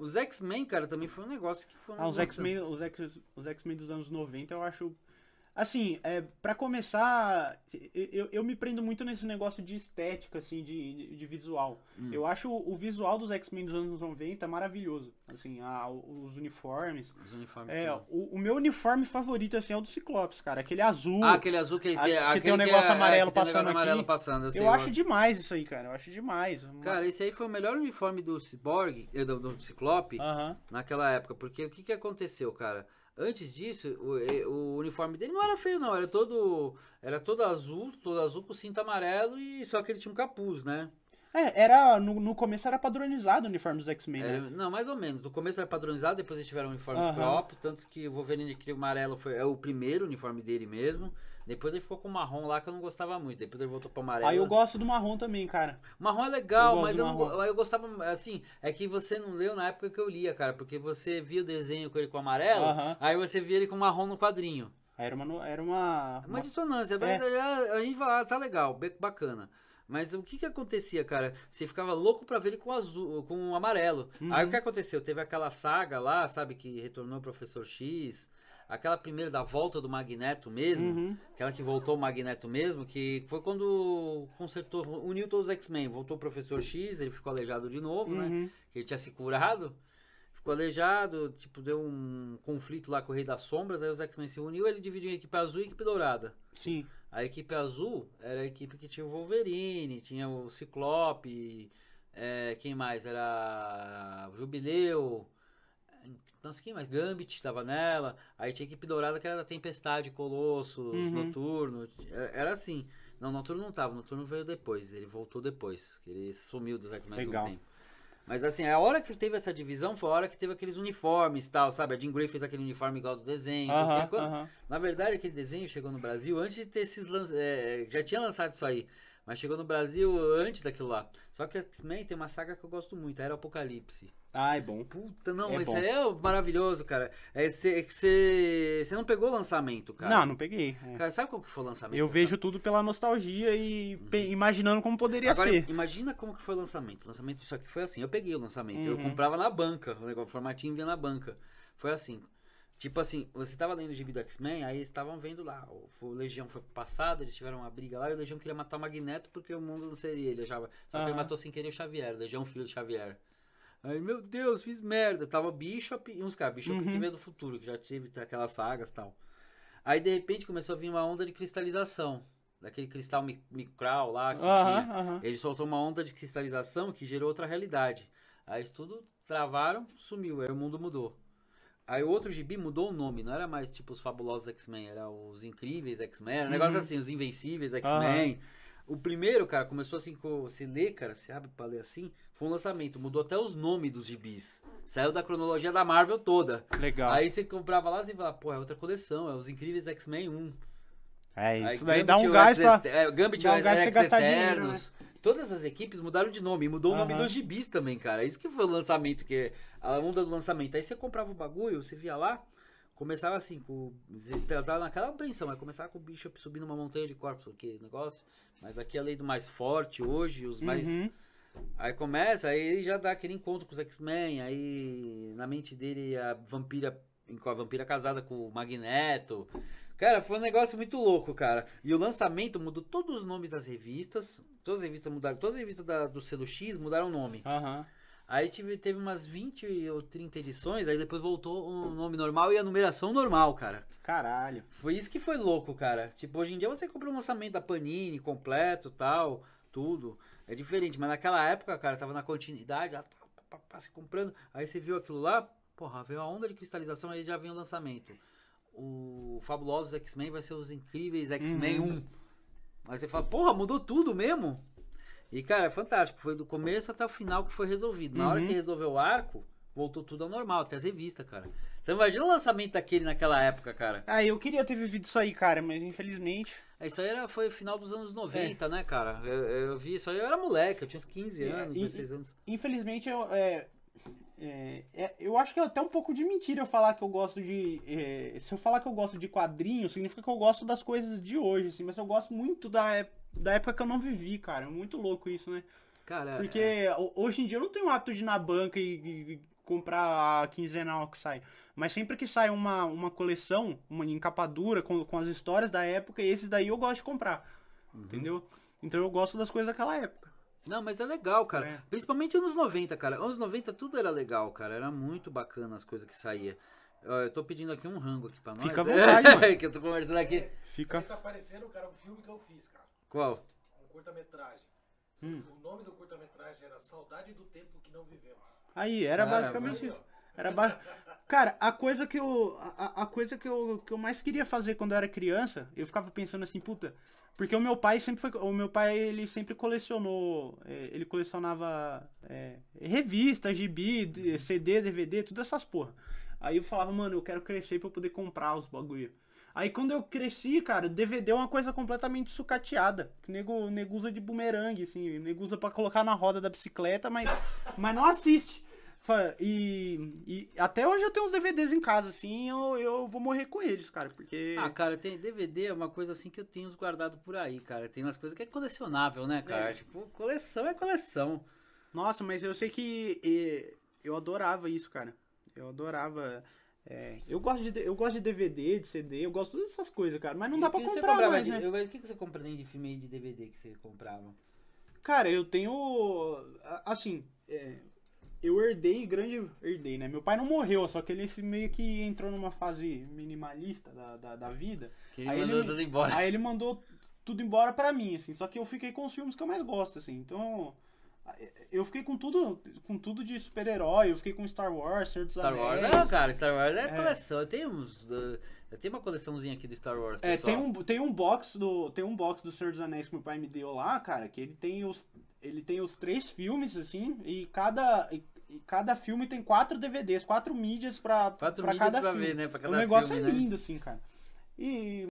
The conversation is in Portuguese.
Os X-Men, cara, também foi um negócio que foi um Ah, os X-Men, os X-Men dos anos 90 eu acho Assim, é, para começar, eu, eu me prendo muito nesse negócio de estética, assim, de, de visual. Hum. Eu acho o visual dos X-Men dos anos 90 maravilhoso. Assim, a, os uniformes. Os uniformes. É, o, o, meu uniforme favorito, assim, é o do Ciclopes, cara. Aquele azul. Ah, aquele azul que, a, que, é, é, que tem um negócio é, amarelo passando negócio aqui. Amarelo passando, eu, acho demais isso aí, cara. Eu acho demais. Cara, esse aí foi o melhor uniforme do Cyborg, eh, do, do Ciclope, uh -huh. naquela época. Porque o que, que aconteceu, cara? Antes disso, o, o, uniforme dele não era feio, não. Era todo, era todo azul, todo azul com cinto amarelo e só que ele tinha um capuz, né? É, era, no, no começo era padronizado o uniforme dos X-Men, né? É, não, mais ou menos. No começo era padronizado, depois eles tiveram um uniforme Aham. próprio, tanto que o Wolverine aquele amarelo foi é o primeiro uniforme dele mesmo. Depois ele ficou com o marrom lá que eu não gostava muito. Depois ele voltou pro amarelo. Aí eu gosto do marrom também, cara. Marrom é legal, Eu mas eu, não, eu gostava assim, é que você não leu na época que eu lia, cara, porque você via o desenho com ele com amarelo, aí você via ele com marrom no quadrinho. Era uma, era uma, é Uma uma- dissonância, é é. a, gente fala, ah, tá legal, bacana. Mas o que que acontecia, cara? Você ficava louco para ver ele com azul, com amarelo. Uhum. Aí o uhum. que aconteceu? Teve aquela saga lá, sabe, que retornou o Professor X, aquela primeira da volta do Magneto mesmo, uhum. aquela que voltou o Magneto mesmo, que foi quando consertou, uniu todos os X-Men, voltou o Professor X, ele ficou aleijado de novo, né? uhum. né? Que ele tinha se curado ficou aleijado, tipo, deu um conflito lá com o Rei das Sombras, aí os X-Men se uniu, ele dividiu em equipe azul e equipe dourada. Sim. A equipe azul era a equipe que tinha o Wolverine, tinha o Ciclope, é, quem mais? Era Jubileu. Nossa, quem mais? Gambit estava nela. Aí tinha a equipe dourada que era da Tempestade, Colosso, uhum. Noturno. É, era assim. Não, Noturno não tava, Noturno veio depois, ele voltou depois. Ele sumiu do Zack mais Legal. um tempo. Mas assim, a hora que teve essa divisão foi a hora que teve aqueles uniformes tal, sabe? A Jim Gray fez aquele uniforme igual do desenho. Uh -huh, uh -huh. Na verdade, aquele desenho chegou no Brasil antes de ter esses lançamentos. É, é, já tinha lançado isso aí. Mas chegou no Brasil antes daquilo lá. Só que X-Men tem uma saga que eu gosto muito, era Apocalipse. Ah, é bom. Puta, não, é isso aí é maravilhoso, cara. É, é que você não pegou o lançamento, cara. Não, não peguei. É. Cara, sabe qual que foi o lançamento? Eu vejo tudo pela nostalgia e uhum. imaginando como poderia Agora, ser. Imagina como que foi o lançamento. O lançamento disso aqui foi assim, eu peguei o lançamento. Uhum. Eu comprava na banca, o negócio, o formatinho vinha na banca. Foi assim. Tipo assim, você tava lendo o gibi do X-Men, aí estavam vendo lá, o Legião foi pro passado, eles tiveram uma briga lá, e o Legião queria matar o Magneto porque o mundo não seria, ele achava. Só que ele matou sem querer o Xavier, o Legião filho do Xavier. Aí, meu Deus, fiz merda. Tava o Bishop e uns caras, Bishop uhum. que veio do futuro, que já tive aquelas sagas e tal. Aí, de repente, começou a vir uma onda de cristalização. Daquele cristal micral lá que uhum, tinha. Ele soltou uma onda de cristalização que gerou outra realidade. Aí tudo travaram, sumiu, aí o mundo mudou. Aí o outro gibi mudou o nome, não era mais tipo os Fabulosos X-Men, era os Incríveis X-Men, era um uhum. negócio assim, os Invencíveis X-Men. Uhum. O primeiro, cara, começou assim, você lê, cara, se abre pra ler assim, foi um lançamento, mudou até os nomes dos gibis. Saiu da cronologia da Marvel toda. Legal. Aí você comprava lá e assim, falava, pô, é outra coleção, é os Incríveis X-Men 1. É, isso Aí, daí dá um gás pra... É, Gambit, dá um gás pra gastar dinheiro, né? Todas as equipes mudaram de nome, mudou uhum. o nome dos gibis também, cara. Isso que foi o lançamento, que a onda do lançamento. Aí você comprava o bagulho, você via lá, começava assim, com, tava naquela apreensão, mas começava com o bicho subindo uma montanha de corpos, porque negócio. Mas aqui é a lei do mais forte hoje, os mais. Uhum. Aí começa, aí ele já dá aquele encontro com os X-Men, aí na mente dele a vampira, a vampira casada com o Magneto. Cara, foi um negócio muito louco, cara. E o lançamento mudou todos os nomes das revistas. Todas as revistas mudaram. Todas as revistas da, do selo X mudaram o nome. Uhum. Aí tive, teve umas 20 ou 30 edições, aí depois voltou o nome normal e a numeração normal, cara. Caralho. Foi isso que foi louco, cara. Tipo, hoje em dia você compra um lançamento da Panini completo tal, tudo. É diferente, mas naquela época, cara, tava na continuidade, lá, tava tá, se comprando. Aí você viu aquilo lá, porra, veio a onda de cristalização, aí já vem o lançamento o Fabulosos X-Men vai ser os Incríveis X-Men uhum. 1. Aí você fala, porra, mudou tudo mesmo? E, cara, é fantástico. Foi do começo até o final que foi resolvido. Na uhum. hora que uhum. resolveu o arco, voltou tudo ao normal, até as revistas, cara. Então imagina o lançamento daquele naquela época, cara. Ah, eu queria ter vivido isso aí, cara, mas infelizmente. É, isso aí era, foi final dos anos 90, é. né, cara? Eu, eu, vi isso aí, eu era moleque, eu tinha uns 15 é, anos, é, 16 anos. Infelizmente, eu, é, é, é, eu acho que é até um pouco de mentira eu falar que eu gosto de. É, se eu falar que eu gosto de quadrinhos, significa que eu gosto das coisas de hoje, assim, mas eu gosto muito da, é, da época que eu não vivi, cara. É muito louco isso, né? Cara. Porque é. hoje em dia eu não tenho o hábito de ir na banca e, e comprar a quinzenal que sai. Mas sempre que sai uma, uma coleção, uma encapadura com, com as histórias da época, esses daí eu gosto de comprar. Uhum. Entendeu? Então eu gosto das coisas daquela época. Não, mas é legal, cara. É. Principalmente anos 90, cara. Anos 90 tudo era legal, cara. Era muito bacana as coisas que saía. Eu tô pedindo aqui um rango aqui pra nós. Fica à vontade, é, mano. que eu tô conversando aqui. É, Fica. Tá aparecendo, cara, um filme que eu fiz, cara. Qual? Um curta-metragem. Hum. O nome do curta-metragem era Saudade do Tempo que Não Vivemos. Aí, era basicamente isso. Era ba... Cara, a coisa que eu. A, a, coisa que eu, que eu mais queria fazer quando eu era criança, eu ficava pensando assim, puta. Porque o meu pai sempre foi. O meu pai, ele sempre colecionou. É, ele colecionava é, revista, gibi, CD, DVD, todas essas porra. Aí eu falava, mano, eu quero crescer pra eu poder comprar os bagulho. Aí quando eu cresci, cara, DVD é uma coisa completamente sucateada. Que nego, nego usa de bumerangue, assim. Nego usa pra colocar na roda da bicicleta, mas, mas não assiste. E, e, até hoje eu tenho uns DVDs em casa, assim, eu, eu vou morrer com eles, cara, porque... Ah, cara, tem DVD é uma coisa assim que eu tenho guardado por aí, cara. Tem umas coisas que é colecionável, né, cara? É. Tipo, coleção é coleção. Nossa, mas eu sei que e, eu adorava isso, cara. Eu adorava... É, eu, gosto de, eu gosto de DVD, de CD, eu gosto dessas coisas, cara. Mas não e dá pra comprar mais, né? Eu, o que, que você compra de filme de DVD que você comprava? Cara, eu tenho... Assim, é, eu herdei grande. Herdei, né? Meu pai não morreu, só que ele se meio que entrou numa fase minimalista da, da, da vida. Que ele aí mandou ele, tudo embora. Aí ele mandou tudo embora para mim, assim. Só que eu fiquei com os filmes que eu mais gosto, assim. Então. Eu fiquei com tudo, com tudo de super-herói, eu fiquei com Star Wars, Senhor dos Star Anéis. Wars, não, cara, Star Wars é, é. coleção. Eu tenho uns. Eu tenho uma coleçãozinha aqui do Star Wars, pessoal. É, tem um, tem um box do. Tem um box do Senhor dos Anéis que meu pai me deu lá, cara, que ele tem os ele tem os três filmes, assim, e cada, e, e cada filme tem quatro DVDs, quatro mídias pra, quatro pra mídias cada pra filme. Ver, né? pra cada o negócio é filme, é lindo, né? assim, cara. E